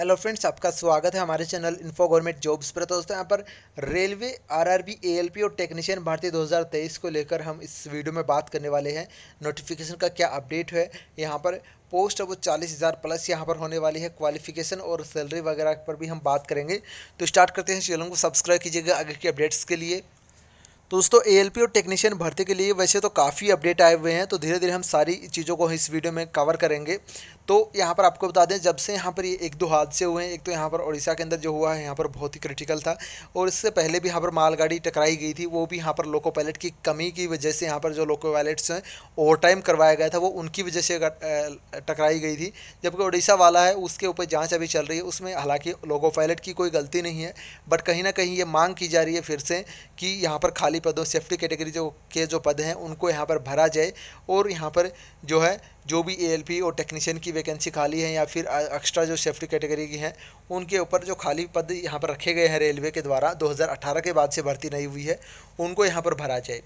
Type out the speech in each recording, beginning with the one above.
hello friends आपका स्वागत है हमारे चैनल इन्फो गवर्नमेंट जॉब्स पर तो दोस्तों यहाँ पर रेलवे आरआरबी एएलपी और टेक्नीशियन भारतीय 2023 को लेकर हम इस वीडियो में बात करने वाले हैं नोटिफिकेशन का क्या अपडेट है यहाँ पर पोस्ट अब चालीस हज़ार प्लस यहाँ पर होने वाली है क्वालिफिकेशन और सैलरी वगैरह पर भी हम बात करेंगे तो स्टार्ट करते हैं चैनल को सब्सक्राइब कीजिएगा आगे की अपडेट्स के लिए तो दोस्तों ए और टेक्नीशियन भर्ती के लिए वैसे तो काफ़ी अपडेट आए हुए हैं तो धीरे धीरे हम सारी चीज़ों को इस वीडियो में कवर करेंगे तो यहाँ पर आपको बता दें जब से यहाँ पर ये एक दो हादसे हुए हैं एक तो यहाँ पर उड़ीसा के अंदर जो हुआ है यहाँ पर बहुत ही क्रिटिकल था और इससे पहले भी यहाँ पर मालगाड़ी टकराई गई थी वो भी यहाँ पर लोको पायलट की कमी की वजह से यहाँ पर जो लोको पायलट्स हैं ओवर टाइम करवाया गया था वो उनकी वजह से टकराई गई थी जबकि उड़ीसा वाला है उसके ऊपर जाँच अभी चल रही है उसमें हालाँकि लोको पायलट की कोई गलती नहीं है बट कहीं ना कहीं ये मांग की जा रही है फिर से कि यहाँ पर खाली खाली पदों सेफ्टी कैटेगरी जो के जो पद हैं उनको यहाँ पर भरा जाए और यहाँ पर जो है जो भी ए और टेक्नीशियन की वैकेंसी खाली है या फिर एक्स्ट्रा जो सेफ्टी कैटेगरी की हैं उनके ऊपर जो खाली पद यहाँ पर रखे गए हैं रेलवे के द्वारा 2018 के बाद से भर्ती नहीं हुई है उनको यहाँ पर भरा जाए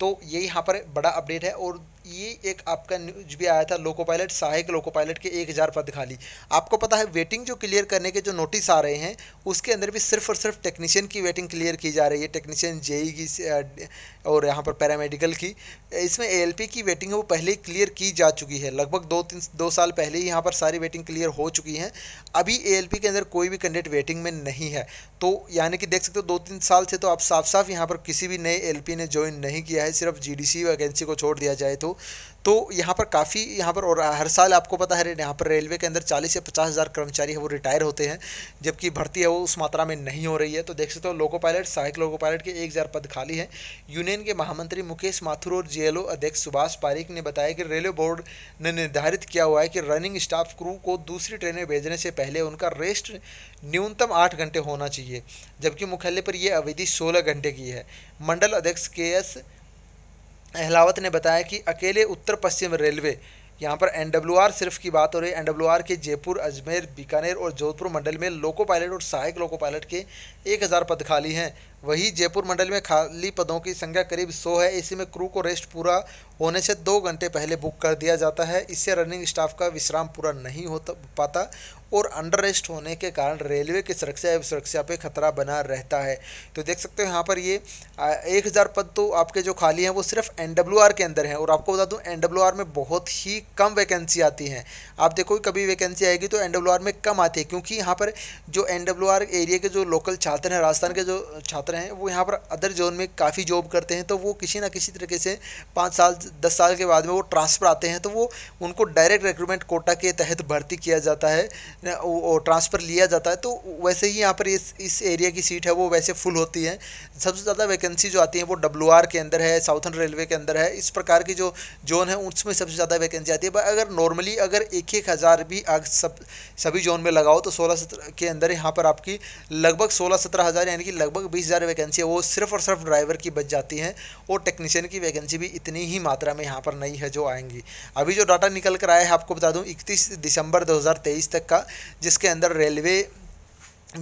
तो ये यहाँ पर बड़ा अपडेट है और ये एक आपका न्यूज भी आया था लोको पायलट सहायक लोको पायलट के एक हज़ार पद खाली आपको पता है वेटिंग जो क्लियर करने के जो नोटिस आ रहे हैं उसके अंदर भी सिर्फ और सिर्फ टेक्नीशियन की वेटिंग क्लियर की जा रही है टेक्नीशियन जेई की और यहाँ पर पैरामेडिकल की इसमें ए की वेटिंग है वो पहले ही क्लियर की जा चुकी है लगभग दो तीन दो साल पहले ही यहाँ पर सारी वेटिंग क्लियर हो चुकी है अभी ए के अंदर कोई भी कैंडिडेट वेटिंग में नहीं है तो यानी कि देख सकते हो दो तीन साल से तो आप साफ साफ यहाँ पर किसी भी नए एल ने ज्वाइन नहीं किया है सिर्फ जी वैकेंसी को छोड़ दिया जाए तो तो यहाँ पर काफ़ी यहाँ पर और हर साल आपको पता है यहाँ पर रेलवे के अंदर चालीस या पचास हज़ार कर्मचारी है वो रिटायर होते हैं जबकि भर्ती है वो उस मात्रा में नहीं हो रही है तो देख सकते हो लोको पायलट सहायक लोको पायलट के एक हज़ार पद खाली हैं यूनियन के महामंत्री मुकेश माथुर और जेएलओ अध्यक्ष सुभाष पारिक ने बताया कि रेलवे बोर्ड ने निर्धारित किया हुआ है कि रनिंग स्टाफ क्रू को दूसरी ट्रेनें भेजने से पहले उनका रेस्ट न्यूनतम आठ घंटे होना चाहिए जबकि मुख्यालय पर यह अवधि सोलह घंटे की है मंडल अध्यक्ष के एस अहलावत ने बताया कि अकेले उत्तर पश्चिम रेलवे यहाँ पर एन सिर्फ की बात हो रही है एन के जयपुर अजमेर बीकानेर और जोधपुर मंडल में लोको पायलट और सहायक लोको पायलट के 1000 पद खाली हैं वहीं जयपुर मंडल में खाली पदों की संख्या करीब 100 है इसी में क्रू को रेस्ट पूरा होने से दो घंटे पहले बुक कर दिया जाता है इससे रनिंग स्टाफ का विश्राम पूरा नहीं हो पाता और अंडर रेस्ट होने के कारण रेलवे की सुरक्षा एवं सुरक्षा पे खतरा बना रहता है तो देख सकते हो यहाँ पर ये एक हज़ार पद तो आपके जो खाली हैं वो सिर्फ एन के अंदर हैं और आपको बता दूँ एन में बहुत ही कम वैकेंसी आती हैं आप देखो कभी वैकेंसी आएगी तो एन में कम आती है क्योंकि यहाँ पर जो एन एरिया के जो लोकल छात्र हैं राजस्थान के जो छात्र हैं वो यहाँ पर अदर जोन में काफ़ी जॉब करते हैं तो वो किसी ना किसी तरीके से पाँच साल दस साल के बाद में वो ट्रांसफ़र आते हैं तो वो उनको डायरेक्ट रिक्रूटमेंट कोटा के तहत भर्ती किया जाता है और ट्रांसफ़र लिया जाता है तो वैसे ही यहाँ पर इस इस एरिया की सीट है वो वैसे फुल होती है सबसे ज़्यादा वैकेंसी जो आती है वो डब्ल्यू के अंदर है साउथन रेलवे के अंदर है इस प्रकार की जो जोन है उसमें सबसे ज़्यादा वैकेंसी आती है अगर नॉर्मली अगर एक एक हज़ार भी सब सभी जोन में लगाओ तो सोलह सत्रह के अंदर यहाँ पर आपकी लगभग सोलह सत्रह हज़ार यानी कि लगभग बीस हज़ार वैकेंसी है वो सिर्फ और सिर्फ ड्राइवर की बच जाती है और टेक्नीशियन की वैकेंसी भी इतनी ही मात्रा में यहाँ पर नहीं है जो आएंगी अभी जो डाटा निकल कर आया है आपको बता दूँ इकतीस दिसंबर दो तक का जिसके अंदर रेलवे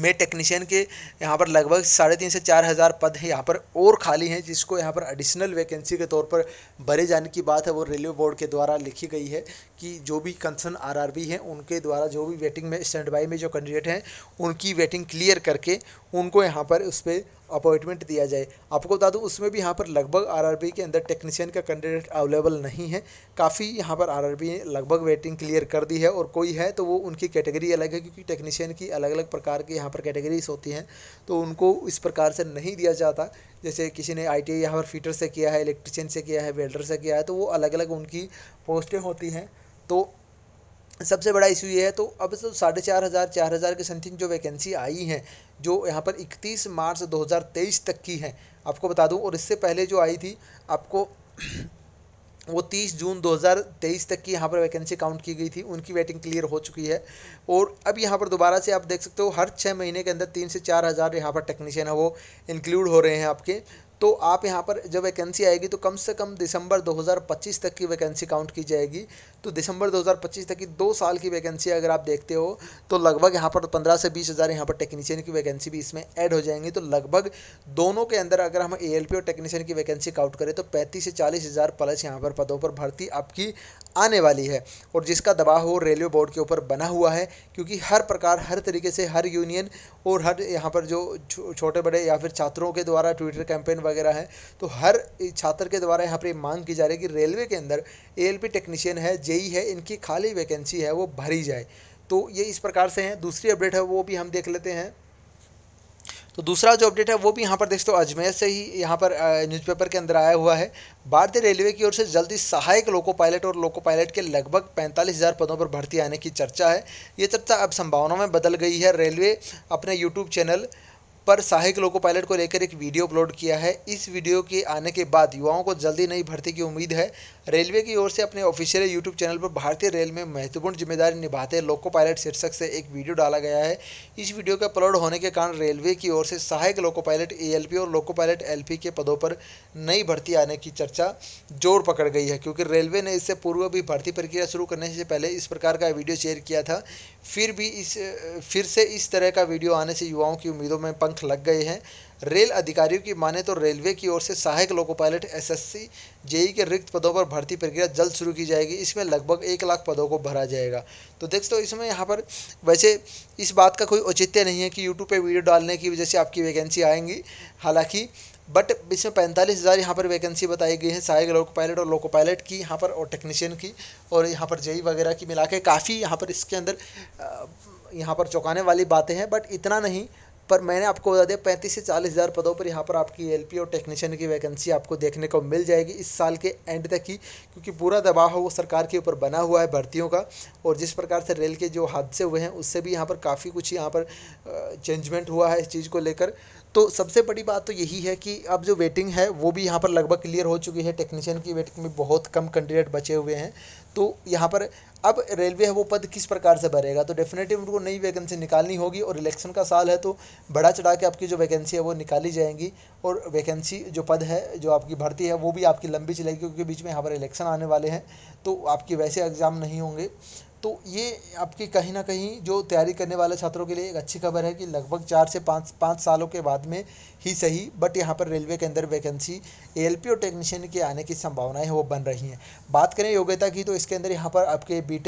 में टेक्नीशियन के यहाँ पर लगभग साढ़े तीन से चार हज़ार पद हैं यहाँ पर और खाली हैं जिसको यहाँ पर एडिशनल वैकेंसी के तौर पर भरे जाने की बात है वो रेलवे बोर्ड के द्वारा लिखी गई है कि जो भी कंसर्न आरआरबी हैं उनके द्वारा जो भी वेटिंग में स्टैंड बाई में जो कैंडिडेट हैं उनकी वेटिंग क्लियर करके उनको यहाँ पर उस पर अपॉइंटमेंट दिया जाए आपको बता दूँ उसमें भी यहाँ पर लगभग आरआरबी के अंदर टेक्नीशियन का कैंडिडेट अवेलेबल नहीं है काफ़ी यहाँ पर आरआरबी ने लगभग वेटिंग क्लियर कर दी है और कोई है तो वो उनकी कैटेगरी अलग है क्योंकि टेक्नीशियन की अलग अलग प्रकार की यहाँ पर कैटेगरीज होती हैं तो उनको इस प्रकार से नहीं दिया जाता जैसे किसी ने आई टी यहाँ पर फीटर से किया है इलेक्ट्रिशियन से किया है वेल्डर से किया है तो वो अलग अलग उनकी पोस्टें होती हैं तो सबसे बड़ा इशू ये है तो अब तो साढ़े चार हज़ार चार हज़ार के समथिंग जो वैकेंसी आई हैं जो यहाँ पर 31 मार्च 2023 तक की हैं आपको बता दूँ और इससे पहले जो आई थी आपको वो 30 जून 2023 तक की यहाँ पर वैकेंसी काउंट की गई थी उनकी वेटिंग क्लियर हो चुकी है और अब यहाँ पर दोबारा से आप देख सकते हो हर छः महीने के अंदर तीन से चार हज़ार यहाँ पर टेक्नीशियन है वो इंक्लूड हो रहे हैं आपके तो आप यहाँ पर जब वैकेंसी आएगी तो कम से कम दिसंबर 2025 तक की वैकेंसी काउंट की जाएगी तो दिसंबर 2025 तक की दो साल की वैकेंसी अगर आप देखते हो तो लगभग यहाँ पर पंद्रह से बीस हज़ार यहाँ पर टेक्नीशियन की वैकेंसी भी इसमें ऐड हो जाएंगी तो लगभग दोनों के अंदर अगर हम ए और टेक्नीशियन की वैकेंसी काउंट करें तो पैंतीस से चालीस हज़ार प्लस यहाँ पर पदों पर भर्ती आपकी आने वाली है और जिसका दबाव हो रेलवे बोर्ड के ऊपर बना हुआ है क्योंकि हर प्रकार हर तरीके से हर यूनियन और हर यहाँ पर जो छोटे बड़े या फिर छात्रों के द्वारा ट्विटर कैंपेन वगैरह है तो हर छात्र के द्वारा यहाँ पर मांग की जा रही है कि रेलवे के अंदर ए टेक्नीशियन है जेई e है इनकी खाली वैकेंसी है वो भरी जाए तो ये इस प्रकार से हैं दूसरी अपडेट है वो भी हम देख लेते हैं तो दूसरा जो अपडेट है वो भी यहाँ पर देखते हो अजमेर से ही यहाँ पर न्यूज़पेपर के अंदर आया हुआ है भारतीय रेलवे की ओर से जल्दी सहायक लोको पायलट और लोको पायलट के लगभग पैंतालीस हज़ार पदों पर भर्ती आने की चर्चा है ये चर्चा अब संभावनाओं में बदल गई है रेलवे अपने यूट्यूब चैनल पर सहायक लोको पायलट को लेकर एक वीडियो अपलोड किया है इस वीडियो के आने के बाद युवाओं को जल्दी नई भर्ती की उम्मीद है रेलवे की ओर से अपने ऑफिशियल यूट्यूब चैनल पर भारतीय रेल में महत्वपूर्ण जिम्मेदारी निभाते लोको पायलट शीर्षक से एक वीडियो डाला गया है इस वीडियो के अपलोड होने के कारण रेलवे की ओर से सहायक लोको पायलट ए और लोको पायलट एल के पदों पर नई भर्ती आने की चर्चा जोर पकड़ गई है क्योंकि रेलवे ने इससे पूर्व भी भर्ती प्रक्रिया शुरू करने से पहले इस प्रकार का वीडियो शेयर किया था फिर भी इस फिर से इस तरह का वीडियो आने से युवाओं की उम्मीदों में पंख लग गए हैं रेल अधिकारियों की माने तो रेलवे की ओर से सहायक लोको पायलट एसएससी जेई के रिक्त पदों पर भर्ती प्रक्रिया जल्द शुरू की जाएगी इसमें लगभग एक लाख पदों को भरा जाएगा तो देख तो इसमें यहाँ पर वैसे इस बात का कोई औचित्य नहीं है कि यूट्यूब पर वीडियो डालने की वजह से आपकी वैकेंसी आएंगी हालाँकि बट इसमें पैंतालीस हज़ार यहाँ पर वैकेंसी बताई गई है सहायक लोको पायलट और लोको पायलट की यहाँ पर और टेक्नीशियन की और यहाँ पर जेई वगैरह की मिला के काफ़ी यहाँ पर इसके अंदर यहाँ पर चौंकाने वाली बातें हैं बट इतना नहीं पर मैंने आपको बता दिया पैंतीस से चालीस हज़ार पदों पर यहाँ पर आपकी एल और टेक्नीशियन की वैकेंसी आपको देखने को मिल जाएगी इस साल के एंड तक ही क्योंकि पूरा दबाव है वो सरकार के ऊपर बना हुआ है भर्तियों का और जिस प्रकार से रेल के जो हादसे हुए हैं उससे भी यहाँ पर काफ़ी कुछ यहाँ पर चेंजमेंट हुआ है इस चीज़ को लेकर तो सबसे बड़ी बात तो यही है कि अब जो वेटिंग है वो भी यहाँ पर लगभग क्लियर हो चुकी है टेक्नीशियन की वेटिंग में बहुत कम कैंडिडेट बचे हुए हैं तो यहाँ पर अब रेलवे है वो पद किस प्रकार से भरेगा तो डेफिनेटिव उनको नई वैकेंसी निकालनी होगी और इलेक्शन का साल है तो बढ़ा चढ़ा के आपकी जो वैकेंसी है वो निकाली जाएंगी और वैकेंसी जो पद है जो आपकी भर्ती है वो भी आपकी लंबी चलेगी क्योंकि बीच में यहाँ पर इलेक्शन आने वाले हैं तो आपके वैसे एग्ज़ाम नहीं होंगे तो ये आपकी कहीं ना कहीं जो तैयारी करने वाले छात्रों के लिए एक अच्छी खबर है कि लगभग चार से पाँच पाँच सालों के बाद में ही सही बट यहाँ पर रेलवे के अंदर वैकेंसी एल और टेक्नीशियन के आने की संभावनाएं वो बन रही हैं बात करें योग्यता की तो इसके अंदर यहाँ पर आपके B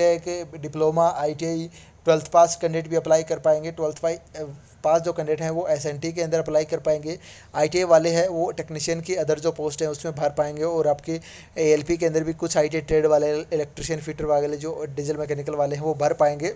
diploma I twelfth pass candidate भी अप्लाई कर पाएंगे ट्वेल्थ पाई पास जो कैंडिडेट हैं वो एस के अंदर अप्लाई कर पाएंगे आई वाले हैं वो टेक्नीशियन की अदर जो पोस्ट है उसमें भर पाएंगे और आपके ए के अंदर भी कुछ आई ट्रेड वाले इलेक्ट्रिशियन फिटर वाले जो डीजल मैकेनिकल वाले हैं वो भर पाएंगे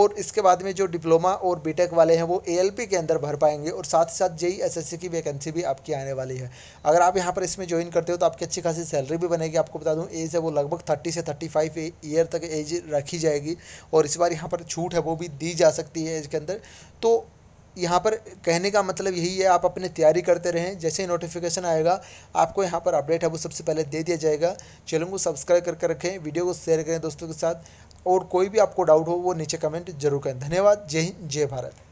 और इसके बाद में जो डिप्लोमा और बीटेक वाले हैं वो ए के अंदर भर पाएंगे और साथ ही साथ जेई एस की वैकेंसी भी आपकी आने वाली है अगर आप यहाँ पर इसमें ज्वाइन करते हो तो आपकी अच्छी खासी सैलरी भी बनेगी आपको बता दूँ एज है वो लगभग थर्टी से थर्टी फाइव ईयर तक एज रखी जाएगी और इस बार यहाँ पर छूट है वो भी दी जा सकती है इसके अंदर तो यहाँ पर कहने का मतलब यही है आप अपनी तैयारी करते रहें जैसे ही नोटिफिकेशन आएगा आपको यहाँ पर अपडेट है वो सबसे पहले दे दिया जाएगा चैनल को सब्सक्राइब करके रखें वीडियो को शेयर करें दोस्तों के साथ और कोई भी आपको डाउट हो वो नीचे कमेंट जरूर करें धन्यवाद जय हिंद जय भारत